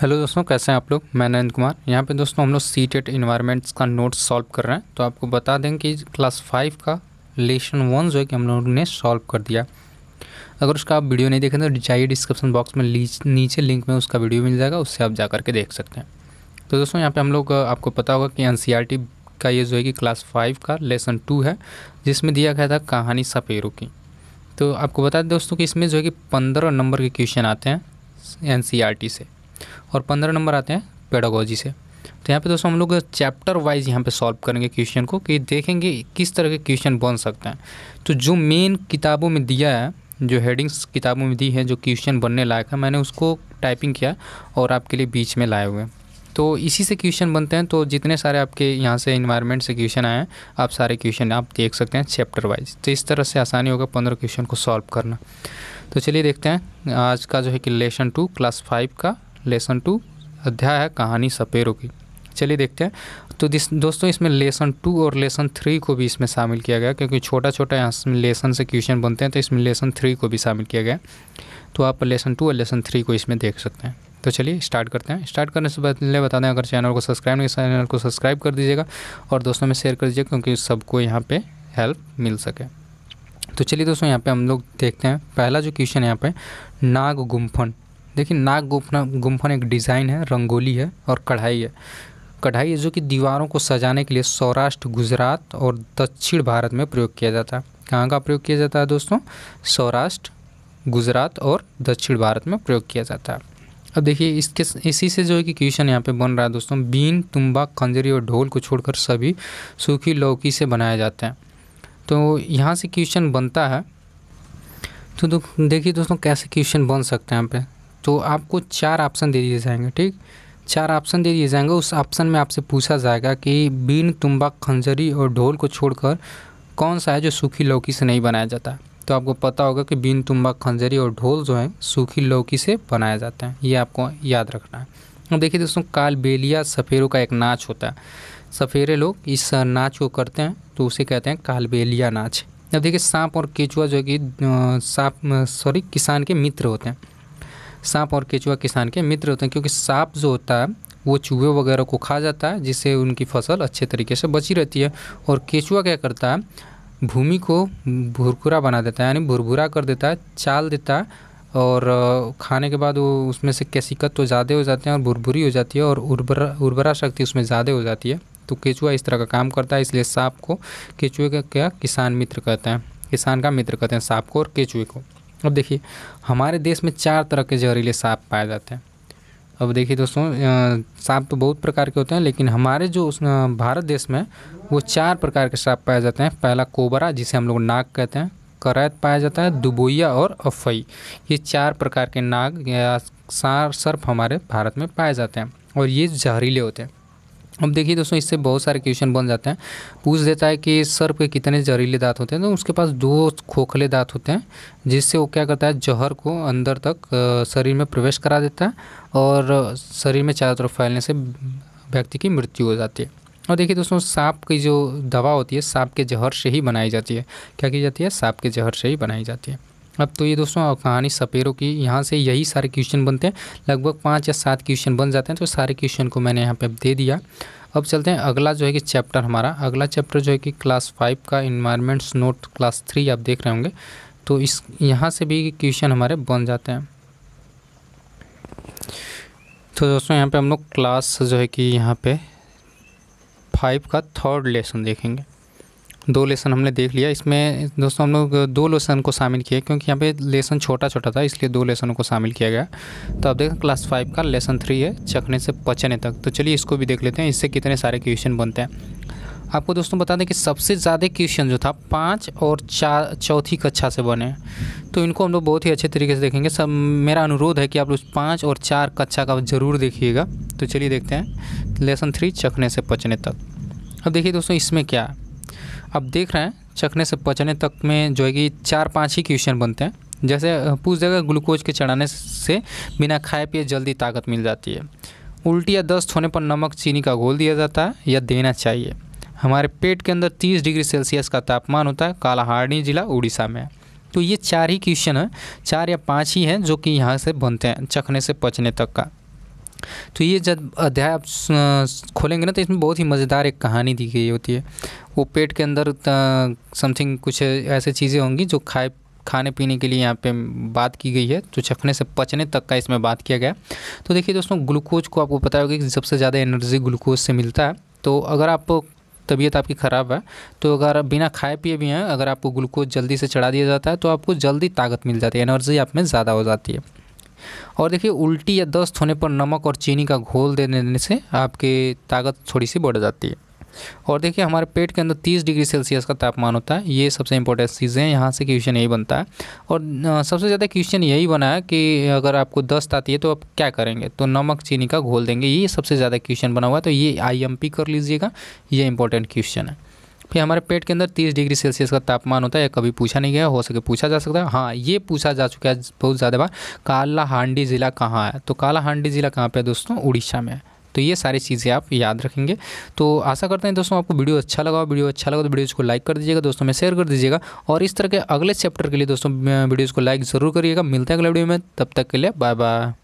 hello दोस्तों कैसे हैं आप लोग मैं नरेंद्र कुमार यहाँ पे दोस्तों हम लोग सी टेट इन्वायरमेंट्स का नोट सॉल्व कर रहे हैं तो आपको बता दें कि क्लास फाइव का लेसन वन जो है कि हम लोग ने सॉल्व कर दिया अगर उसका आप वीडियो नहीं देखें तो जाइए डिस्क्रिप्शन बॉक्स में नीचे लिंक में उसका वीडियो मिल जाएगा उससे आप जा करके देख सकते हैं तो दोस्तों यहाँ पर हम लोग आपको पता होगा कि एन का ये जो है कि क्लास फाइव का लेसन टू है जिसमें दिया गया था कहानी सपेरों की तो आपको बता दें दोस्तों कि इसमें जो है कि पंद्रह नंबर के क्वेश्चन आते हैं एन से और पंद्रह नंबर आते हैं पेडागोजी से तो यहाँ पे दोस्तों हम लोग चैप्टर वाइज यहाँ पे सॉल्व करेंगे क्वेश्चन को कि देखेंगे किस तरह के क्वेश्चन बन सकते हैं तो जो मेन किताबों में दिया है जो हेडिंग्स किताबों में दी है जो क्वेश्चन बनने लायक है मैंने उसको टाइपिंग किया और आपके लिए बीच में लाए हुए तो इसी से क्वेश्चन बनते हैं तो जितने सारे आपके यहाँ से इन्वायरमेंट से क्वेश्चन आए हैं आप सारे क्वेश्चन आप देख सकते हैं चैप्टर वाइज तो इस तरह से आसानी होगा पंद्रह क्वेश्चन को सॉल्व करना तो चलिए देखते हैं आज का जो है कि लेसन टू क्लास फाइव का लेसन टू अध्याय है कहानी सपेरों की चलिए देखते हैं तो दिस दोस्तों इसमें लेसन टू और लेसन थ्री को भी इसमें शामिल किया गया क्योंकि छोटा छोटा यहाँ लेसन से क्वेश्चन बनते हैं तो इसमें लेसन थ्री को भी शामिल किया गया तो आप लेसन टू और लेसन थ्री को इसमें देख सकते हैं तो चलिए स्टार्ट करते हैं स्टार्ट करने से पहले बता दें अगर चैनल को सब्सक्राइब नहीं चैनल को सब्सक्राइब कर दीजिएगा और दोस्तों में शेयर कर दीजिएगा क्योंकि सबको यहाँ पर हेल्प मिल सके तो चलिए दोस्तों यहाँ पर हम लोग देखते हैं पहला जो क्वेश्चन है यहाँ पर नाग गुम्फन देखिए नाग गुफना गुम्फन एक डिज़ाइन है रंगोली है और कढ़ाई है कढ़ाई है जो कि दीवारों को सजाने के लिए सौराष्ट्र गुजरात और दक्षिण भारत में प्रयोग किया जाता है कहाँ का प्रयोग किया जाता है दोस्तों सौराष्ट्र गुजरात और दक्षिण भारत में प्रयोग किया जाता है अब देखिए इसके इसी से जो है कि क्वेश्चन यहाँ पे बन रहा है दोस्तों बीन तुम्बा खंजरी और ढोल को छोड़कर सभी सूखी लौकी से बनाए जाते हैं तो यहाँ से क्वेश्चन बनता है तो देखिए दोस्तों कैसे क्वेश्चन बन सकते हैं यहाँ पे तो आपको चार ऑप्शन दे दिए जाएंगे ठीक चार ऑप्शन दे दिए जाएंगे उस ऑप्शन में आपसे पूछा जाएगा कि बीन तुम्बा खंजरी और ढोल को छोड़कर कौन सा है जो सूखी लौकी से नहीं बनाया जाता तो आपको पता होगा कि बीन तुम्बा खंजरी और ढोल जो है सूखी लौकी से बनाया जाता है ये आपको याद रखना है देखिए दोस्तों कालबेलिया सफ़ेरों का एक नाच होता है सफ़ेरे लोग इस नाच को करते हैं तो उसे कहते हैं कालबेलिया नाच अब देखिए सांप और केचुआ जो कि सांप सॉरी किसान के मित्र होते हैं सांप और केचुआ किसान के मित्र होते हैं क्योंकि सांप जो होता है वो चूहे वगैरह को खा जाता है जिससे उनकी फसल अच्छे तरीके से बची रहती है और केचुआ क्या करता है भूमि को भुरकुरा बना देता है यानी भुरभुरा कर देता है चाल देता है और खाने के बाद वो उसमें से कैसिकत तो ज़्यादा हो जाते हैं और भुरभुरी हो जाती है और उर्वरा उर्वरा शक्ति उसमें ज़्यादा हो जाती है तो केचुआ इस तरह का काम करता है इसलिए सांप को केचुए का क्या किसान मित्र कहते हैं किसान का मित्र कहते हैं सांप को और केचुए को अब देखिए हमारे देश में चार तरह के जहरीले सांप पाए जाते हैं अब देखिए दोस्तों सांप तो बहुत प्रकार के होते हैं लेकिन हमारे जो उस भारत देश में वो चार प्रकार के सांप पाए जाते हैं पहला कोबरा जिसे हम लोग नाग कहते हैं करैत पाया जाता है दुबोइया और अफई ये चार प्रकार के नाग या सार सर्फ हमारे भारत में पाए जाते हैं और ये जहरीले होते हैं अब देखिए दोस्तों इससे बहुत सारे क्वेश्चन बन जाते हैं पूछ देता है कि सर्प के कितने जहरीले दांत होते हैं तो उसके पास दो खोखले दांत होते हैं जिससे वो क्या करता है जहर को अंदर तक शरीर में प्रवेश करा देता है और शरीर में चारों तरफ फैलने से व्यक्ति की मृत्यु हो जाती है और देखिए दोस्तों सांप की जो दवा होती है सांप के जहर से ही बनाई जाती है क्या की जाती है सांप के जहर से ही बनाई जाती है अब तो ये दोस्तों कहानी सपेरों की यहाँ से यही सारे क्वेश्चन बनते हैं लगभग पाँच या सात क्वेश्चन बन जाते हैं तो सारे क्वेश्चन को मैंने यहाँ पे दे दिया अब चलते हैं अगला जो है कि चैप्टर हमारा अगला चैप्टर जो है कि क्लास फाइव का इन्वायरमेंट्स नोट क्लास थ्री आप देख रहे होंगे तो इस यहाँ से भी क्वेश्चन हमारे बन जाते हैं तो दोस्तों यहाँ पर हम लोग क्लास जो है कि यहाँ पर फाइव का थर्ड लेसन देखेंगे दो लेसन हमने देख लिया इसमें दोस्तों हम लोग दो लेसन को शामिल किया क्योंकि यहाँ पे लेसन छोटा छोटा था इसलिए दो लेसनों को शामिल किया गया तो अब देखें क्लास फाइव का लेसन थ्री है चखने से पचने तक तो चलिए इसको भी देख लेते हैं इससे कितने सारे क्वेश्चन बनते हैं आपको दोस्तों बता दें कि सबसे ज़्यादा क्वेश्चन जो था पाँच और चार चौथी कक्षा से बने तो इनको हम लोग बहुत ही अच्छे तरीके से देखेंगे सब मेरा अनुरोध है कि आप लोग पाँच और चार कक्षा का ज़रूर देखिएगा तो चलिए देखते हैं लेसन थ्री चखने से पचने तक अब देखिए दोस्तों इसमें क्या है अब देख रहे हैं चखने से पचने तक में जो है कि चार पाँच ही क्वेश्चन बनते हैं जैसे पूछ जाएगा ग्लूकोज के चढ़ाने से बिना खाए पिए जल्दी ताकत मिल जाती है उल्टी या दस्त होने पर नमक चीनी का घोल दिया जाता है या देना चाहिए हमारे पेट के अंदर 30 डिग्री सेल्सियस का तापमान होता है कालाहाड़ी जिला उड़ीसा में तो ये चार ही क्वेश्चन है चार या पाँच ही हैं जो कि यहाँ से बनते हैं चखने से पचने तक का तो ये जब अध्याय आप खोलेंगे ना तो इसमें बहुत ही मज़ेदार एक कहानी दी गई होती है वो पेट के अंदर समथिंग कुछ ऐसे चीज़ें होंगी जो खाए खाने पीने के लिए यहाँ पे बात की गई है तो चखने से पचने तक का इसमें बात किया गया तो देखिए दोस्तों ग्लूकोज को आपको पता होगा कि सबसे ज़्यादा एनर्जी ग्लूकोज से मिलता है तो अगर आप तबीयत आपकी ख़राब है तो अगर आप बिना खाए पिए भी हैं अगर आपको ग्लूकोज जल्दी से चढ़ा दिया जाता है तो आपको जल्दी ताकत मिल जाती है एनर्जी आप में ज़्यादा हो जाती है और देखिए उल्टी या दस्त होने पर नमक और चीनी का घोल देने से आपकी ताकत थोड़ी सी बढ़ जाती है और देखिए हमारे पेट के अंदर 30 डिग्री सेल्सियस का तापमान होता है ये सबसे इंपॉर्टेंट चीज़ें हैं यहाँ से क्वेश्चन यही बनता है और सबसे ज़्यादा क्वेश्चन यही बना है कि अगर आपको दस्त आती है तो आप क्या करेंगे तो नमक चीनी का घोल देंगे ये सबसे ज़्यादा क्वेश्चन बना हुआ है तो ये आई कर लीजिएगा ये इंपॉर्टेंट क्वेश्चन है फिर हमारे पेट के अंदर तीस डिग्री सेल्सियस का तापमान होता है कभी पूछा नहीं गया हो सके पूछा जा सकता है हाँ ये पूछा जा चुका है बहुत ज़्यादा बार काला हांडी ज़िला कहाँ है तो काला हांडी ज़िला कहाँ पर है दोस्तों उड़ीसा में तो ये सारी चीज़ें आप याद रखेंगे तो आशा करते हैं दोस्तों आपको वीडियो अच्छा लगा वीडियो अच्छा लगा तो वीडियोज़ को लाइक कर दीजिएगा दोस्तों में शेयर कर दीजिएगा और इस तरह के अगले चैप्टर के लिए दोस्तों वीडियोज़ को लाइक ज़रूर करिएगा मिलते हैं अगले वीडियो में तब तक के लिए बाय बाय